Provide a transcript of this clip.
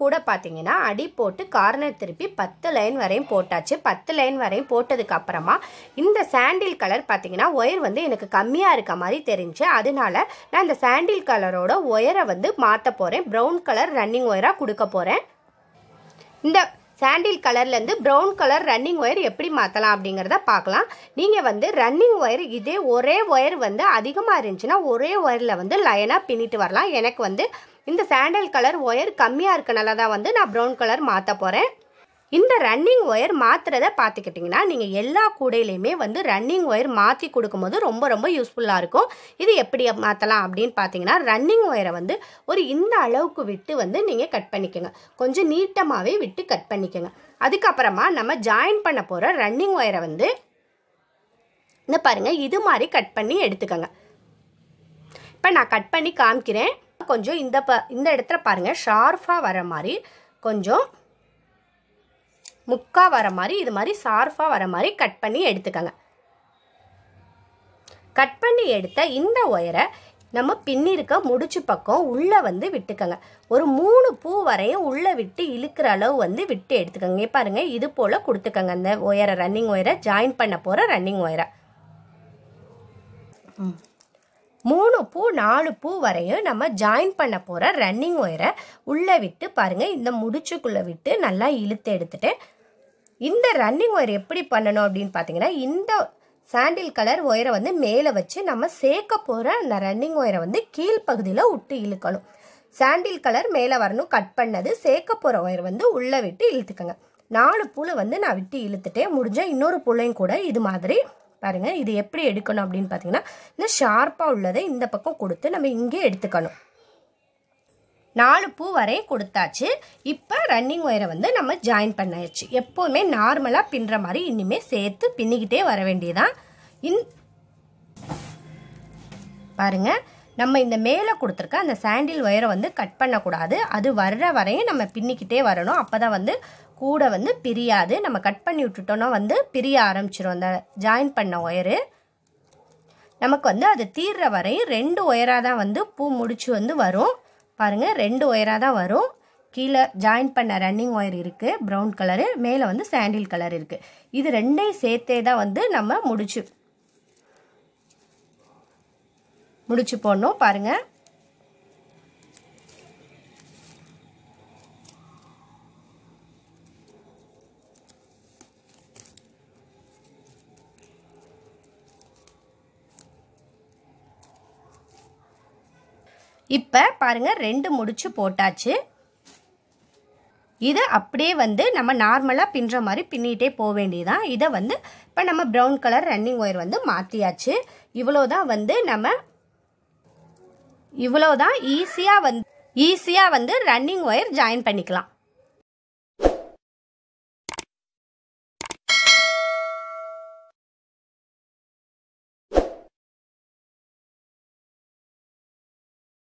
கூட பார்த்தீங்கன்னா அடி போட்டு கார்னர் திருப்பி பத்து லைன் வரையும் போட்டாச்சு பத்து லைன் வரையும் போட்டதுக்கு அப்புறமா இந்த சாண்டில் கலர் பார்த்தீங்கன்னா ஒயர் வந்து எனக்கு கம்மியாக இருக்க மாதிரி தெரிஞ்சு அதனால நான் இந்த சாண்டில் கலரோட ஒயரை வந்து மாற்ற போகிறேன் ப்ரௌன் கலர் ரன்னிங் ஒயராக கொடுக்க போகிறேன் இந்த சாண்டில் கலர்லேருந்து ப்ரௌன் கலர் ரன்னிங் ஒயர் எப்படி மாற்றலாம் அப்படிங்கிறத பார்க்கலாம் நீங்கள் வந்து ரன்னிங் ஒயர் இதே ஒரே ஒயர் வந்து அதிகமாக இருந்துச்சுன்னா ஒரே ஒயரில் வந்து லைனாக பின்னிட்டு வரலாம் எனக்கு வந்து இந்த சாண்டல் கலர் ஒயர் கம்மியாக இருக்கனால தான் வந்து நான் ப்ரௌன் கலர் மாற்ற போகிறேன் இந்த ரன்னிங் ஒயர் மாற்றுறத பார்த்துக்கிட்டிங்கன்னா நீங்கள் எல்லா கூடையிலையுமே வந்து ரன்னிங் ஒயர் மாற்றி கொடுக்கும்போது ரொம்ப ரொம்ப யூஸ்ஃபுல்லாக இருக்கும் இது எப்படி மாற்றலாம் அப்படின்னு பார்த்தீங்கன்னா ரன்னிங் ஒயரை வந்து ஒரு இந்த அளவுக்கு விட்டு வந்து நீங்கள் கட் பண்ணிக்கோங்க கொஞ்சம் நீட்டமாகவே விட்டு கட் பண்ணிக்கோங்க அதுக்கப்புறமா நம்ம ஜாயின் பண்ண போகிற ரன்னிங் ஒயரை வந்து இந்த பாருங்கள் இது மாதிரி கட் பண்ணி எடுத்துக்கோங்க இப்போ நான் கட் பண்ணி காமிக்கிறேன் கொஞ்சம் இந்த ப இந்த இடத்துல பாருங்கள் ஷார்ஃபாக வர மாதிரி கொஞ்சம் முக்கா வர மாதிரி இது மாதிரி ஷார்ஃபாக வர மாதிரி கட் பண்ணி எடுத்துக்கோங்க கட் பண்ணி எடுத்த இந்த ஒயரை நம்ம பின்னிருக்க முடிச்சு பக்கம் உள்ளே வந்து விட்டுக்கோங்க ஒரு மூணு பூ வரையும் உள்ளே விட்டு இழுக்கிற அளவு வந்து விட்டு எடுத்துக்கோங்க பாருங்கள் இது போல் கொடுத்துக்கோங்க அந்த ஒயரை ரன்னிங் ஒயரை ஜாயின் பண்ண போகிற ரன்னிங் ஒயரை மூணு பூ நாலு பூ வரையும் நம்ம ஜாயின் பண்ண போகிற ரன்னிங் ஒயரை உள்ளே விட்டு பாருங்கள் இந்த முடிச்சுக்குள்ளே விட்டு நல்லா இழுத்து எடுத்துகிட்டு இந்த ரன்னிங் ஒயர் எப்படி பண்ணணும் அப்படின்னு பார்த்தீங்கன்னா இந்த சாண்டில் கலர் ஒயரை வந்து மேலே வச்சு நம்ம சேர்க்க போகிற அந்த ரன்னிங் ஒயரை வந்து கீழ்ப்பகுதியில் விட்டு இழுக்கணும் சாண்டில் கலர் மேலே வரணும் கட் பண்ணது சேர்க்க போகிற ஒயர் வந்து உள்ளே விட்டு இழுத்துக்கோங்க நாலு பூவில் வந்து நான் விட்டு இழுத்துட்டே முடிஞ்ச இன்னொரு பூலையும் கூட இது மாதிரி பாருங்கள் இது எப்படி எடுக்கணும் அப்படின்னு பார்த்தீங்கன்னா இந்த ஷார்ப்பாக உள்ளதை இந்த பக்கம் கொடுத்து நம்ம இங்கே எடுத்துக்கணும் நாலு பூ வரையும் கொடுத்தாச்சு இப்போ ரன்னிங் ஒயரை வந்து நம்ம ஜாயின் பண்ணியாச்சு எப்போவுமே நார்மலாக பின்னுற மாதிரி இனிமேல் சேர்த்து பின்னிக்கிட்டே வர வேண்டியதான் இன் பாருங்கள் நம்ம இந்த மேலே கொடுத்துருக்க அந்த சாண்டில் ஒயரை வந்து கட் பண்ணக்கூடாது அது வர்ற வரையும் நம்ம பின்னிக்கிட்டே வரணும் அப்போ தான் வந்து கூட வந்து பிரியாது நம்ம கட் பண்ணி விட்டுட்டோன்னா வந்து பிரிய ஆரம்பிச்சிடும் அந்த ஜாயின் பண்ண ஒயரு நமக்கு வந்து அது தீர்ற வரையும் ரெண்டு ஒயராக தான் வந்து பூ முடிச்சு வந்து வரும் பாருங்கள் ரெண்டு ஒயராக தான் வரும் கீழே ஜாயின் பண்ண ரன்னிங் ஒயர் இருக்குது ப்ரௌன் கலரு மேலே வந்து சாண்டில் கலர் இருக்குது இது ரெண்டையும் சேர்த்தே தான் வந்து நம்ம முடிச்சு முடிச்சு போடணும் பாருங்கள் இப்போ பாருங்கள் ரெண்டு முடிச்சு போட்டாச்சு இதை அப்படியே வந்து நம்ம நார்மலாக பின்னுற மாதிரி பின்னிகிட்டே போக வேண்டியதுதான் இதை வந்து இப்போ நம்ம ப்ரௌன் கலர் ரன்னிங் ஒயர் வந்து மாற்றியாச்சு இவ்வளோ தான் வந்து நம்ம இவ்வளோதான் ஈஸியாக வந்து ஈஸியாக வந்து ரன்னிங் ஒயர் ஜாயின் பண்ணிக்கலாம்